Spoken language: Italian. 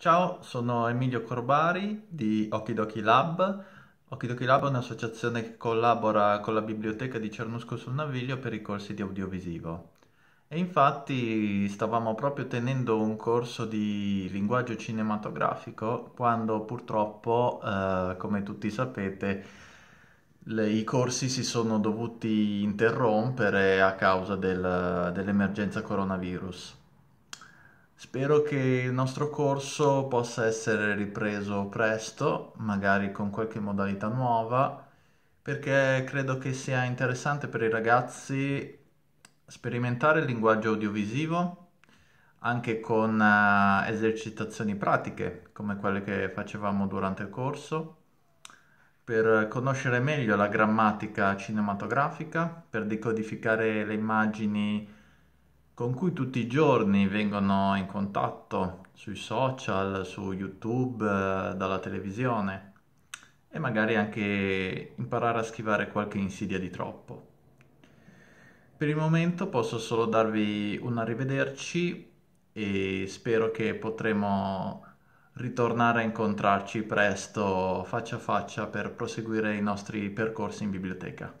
Ciao, sono Emilio Corbari di Okidoki Lab. Okidoki Lab è un'associazione che collabora con la biblioteca di Cernusco sul Naviglio per i corsi di audiovisivo. E infatti stavamo proprio tenendo un corso di linguaggio cinematografico quando purtroppo, eh, come tutti sapete, le, i corsi si sono dovuti interrompere a causa del, dell'emergenza coronavirus. Spero che il nostro corso possa essere ripreso presto, magari con qualche modalità nuova, perché credo che sia interessante per i ragazzi sperimentare il linguaggio audiovisivo anche con uh, esercitazioni pratiche come quelle che facevamo durante il corso per conoscere meglio la grammatica cinematografica, per decodificare le immagini con cui tutti i giorni vengono in contatto sui social, su YouTube, eh, dalla televisione e magari anche imparare a schivare qualche insidia di troppo. Per il momento posso solo darvi un arrivederci e spero che potremo ritornare a incontrarci presto faccia a faccia per proseguire i nostri percorsi in biblioteca.